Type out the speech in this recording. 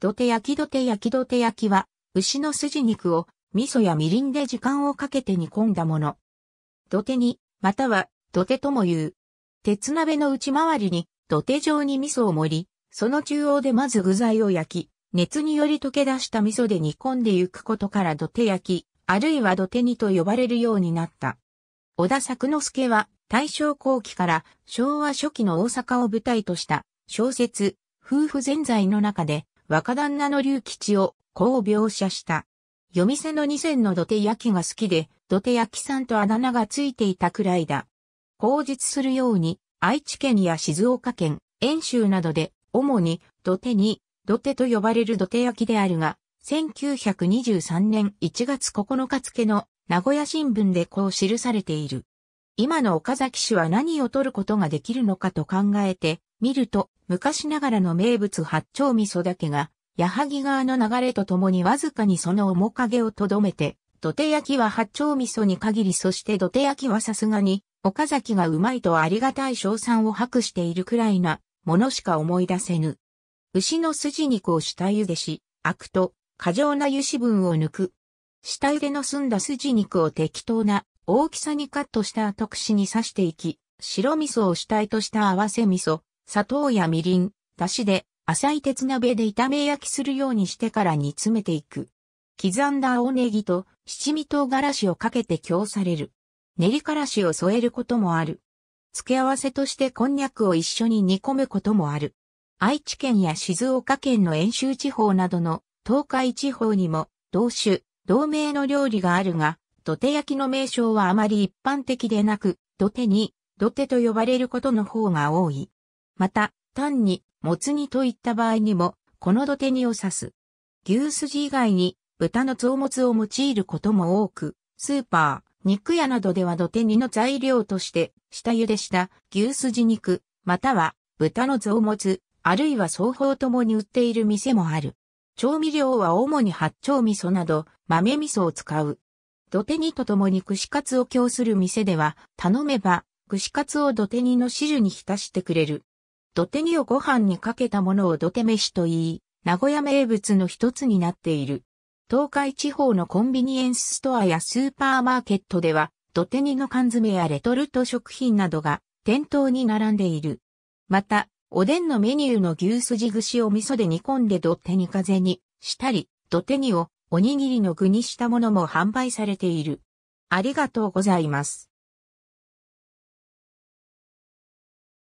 土手焼き土手焼き土手焼きは、牛の筋肉を味噌やみりんで時間をかけて煮込んだもの。土手に、または土手とも言う。鉄鍋の内回りに土手状に味噌を盛り、その中央でまず具材を焼き、熱により溶け出した味噌で煮込んでゆくことから土手焼き、あるいは土手煮と呼ばれるようになった。小田作之助は大正後期から昭和初期の大阪を舞台とした小説、夫婦全在の中で若旦那の龍吉をこう描写した。夜店の二千の土手焼きが好きで、土手焼きさんとあだ名がついていたくらいだ。口述するように、愛知県や静岡県、遠州などで、主に土手に、土手と呼ばれる土手焼きであるが、1923年1月9日付の名古屋新聞でこう記されている。今の岡崎市は何を取ることができるのかと考えてみると、昔ながらの名物八丁味噌だけが、矢作川の流れとともにわずかにその面影をとどめて、土手焼きは八丁味噌に限りそして土手焼きはさすがに、岡崎がうまいとありがたい賞賛を博しているくらいなものしか思い出せぬ。牛の筋肉を下茹でし、開くと、過剰な油脂分を抜く。下茹での澄んだ筋肉を適当な大きさにカットした後串に刺していき、白味噌を主体とした合わせ味噌、砂糖やみりん、だしで、浅い鉄鍋で炒め焼きするようにしてから煮詰めていく。刻んだ青ネギと七味唐辛子をかけて供される。練りからしを添えることもある。付け合わせとしてこんにゃくを一緒に煮込むこともある。愛知県や静岡県の遠州地方などの東海地方にも同種、同名の料理があるが、土手焼きの名称はあまり一般的でなく、土手に、土手と呼ばれることの方が多い。また、単に、もつ煮といった場合にも、この土手煮を指す。牛すじ以外に、豚の臓物を用いることも多く、スーパー、肉屋などでは土手煮の材料として、下茹でした牛すじ肉、または豚の臓物、あるいは双方ともに売っている店もある。調味料は主に八丁味噌など豆味噌を使う。土手煮と共に串カツを供する店では、頼めば、串カツを土手煮の汁に浸してくれる。土手煮をご飯にかけたものを土手飯と言い、名古屋名物の一つになっている。東海地方のコンビニエンスストアやスーパーマーケットでは、土手煮の缶詰やレトルト食品などが店頭に並んでいる。また、おでんのメニューの牛すじ串を味噌で煮込んで土手煮風にしたり、土手煮をおにぎりの具にしたものも販売されている。ありがとうございます。